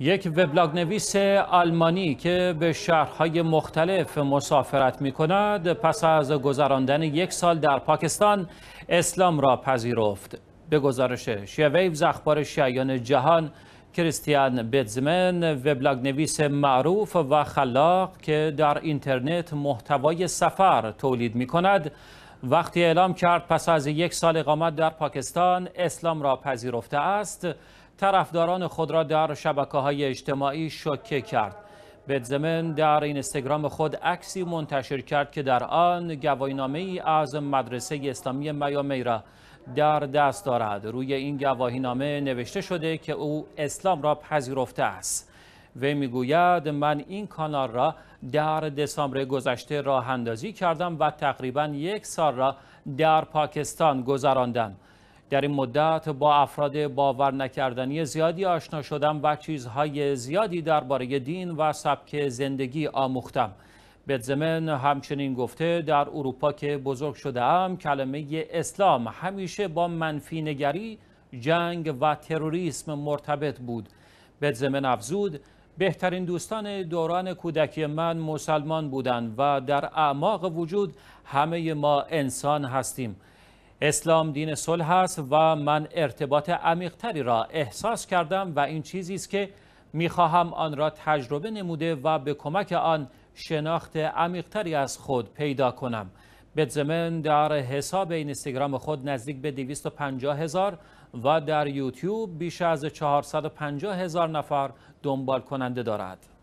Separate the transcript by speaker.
Speaker 1: یک وبلاگ نویس آلمانی که به شهرهای مختلف مسافرت می کند پس از گذراندن یک سال در پاکستان اسلام را پذیرفت به گزارش شیویوز اخبار شیعیان جهان کریستیان بتزمن وبلاگ نویس معروف و خلاق که در اینترنت محتوای سفر تولید می کند وقتی اعلام کرد پس از یک سال اقامت در پاکستان اسلام را پذیرفته است طرفداران خود را در شبکه های اجتماعی شوکه کرد بدزمن در استگرام خود عکسی منتشر کرد که در آن گواهینامه ای از مدرسه اسلامی میامی را در دست دارد روی این گواهینامه نوشته شده که او اسلام را پذیرفته است وی میگوید من این کانال را در دسامبر گذشته راه اندازی کردم و تقریبا یک سال را در پاکستان گذراندم در این مدت با افراد باور نکردنی زیادی آشنا شدم و چیزهای زیادی درباره دین و سبک زندگی آموختم بدزمن همچنین گفته در اروپا که بزرگ شده ام کلمه اسلام همیشه با منفی نگری، جنگ و تروریسم مرتبط بود. بدزمن افزود بهترین دوستان دوران کودکی من مسلمان بودند و در اعماق وجود همه ما انسان هستیم. اسلام دین صلح است و من ارتباط عمیقتری را احساس کردم و این چیزی است که میخواهم آن را تجربه نموده و به کمک آن شناخت عمیقتری از خود پیدا کنم بتزمن در حساب اینستاگرام خود نزدیک به 250 هزار و در یوتیوب بیش از 450 هزار نفر دنبال کننده دارد